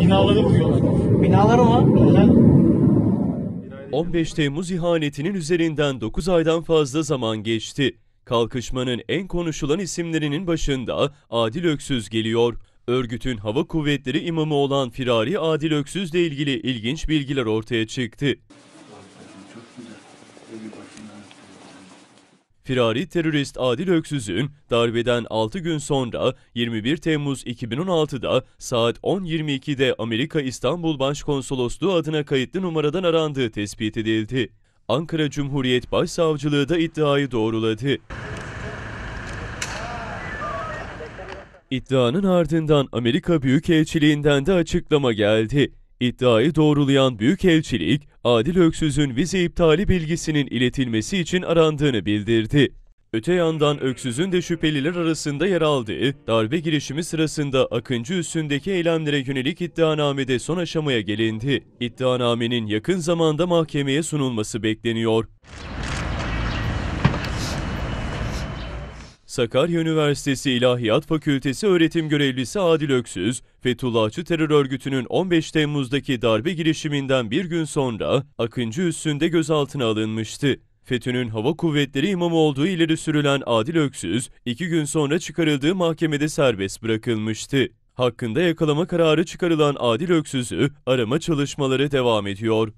Binaları vuruyorlar. Binaları mı? Evet. 15 Temmuz ihanetinin üzerinden 9 aydan fazla zaman geçti. Kalkışmanın en konuşulan isimlerinin başında Adil Öksüz geliyor. Örgütün hava kuvvetleri imamı olan Firari Adil Öksüz'le ilgili ilginç bilgiler ortaya çıktı. Firari terörist Adil Öksüz'ün darbeden 6 gün sonra 21 Temmuz 2016'da saat 10.22'de Amerika İstanbul Başkonsolosluğu adına kayıtlı numaradan arandığı tespit edildi. Ankara Cumhuriyet Başsavcılığı da iddiayı doğruladı. İddianın ardından Amerika Büyükelçiliğinden de açıklama geldi. İddiayı doğrulayan Büyükelçilik, Adil Öksüz'ün vize iptali bilgisinin iletilmesi için arandığını bildirdi. Öte yandan Öksüz'ün de şüpheliler arasında yer aldığı darbe girişimi sırasında Akıncı üstündeki eylemlere yönelik iddianamede son aşamaya gelindi. İddianamenin yakın zamanda mahkemeye sunulması bekleniyor. Sakarya Üniversitesi İlahiyat Fakültesi öğretim görevlisi Adil Öksüz, Fethullahçı terör örgütünün 15 Temmuz'daki darbe girişiminden bir gün sonra Akıncı üssünde gözaltına alınmıştı. FETÖ'nün hava kuvvetleri imamı olduğu ileri sürülen Adil Öksüz, iki gün sonra çıkarıldığı mahkemede serbest bırakılmıştı. Hakkında yakalama kararı çıkarılan Adil Öksüz'ü arama çalışmaları devam ediyor.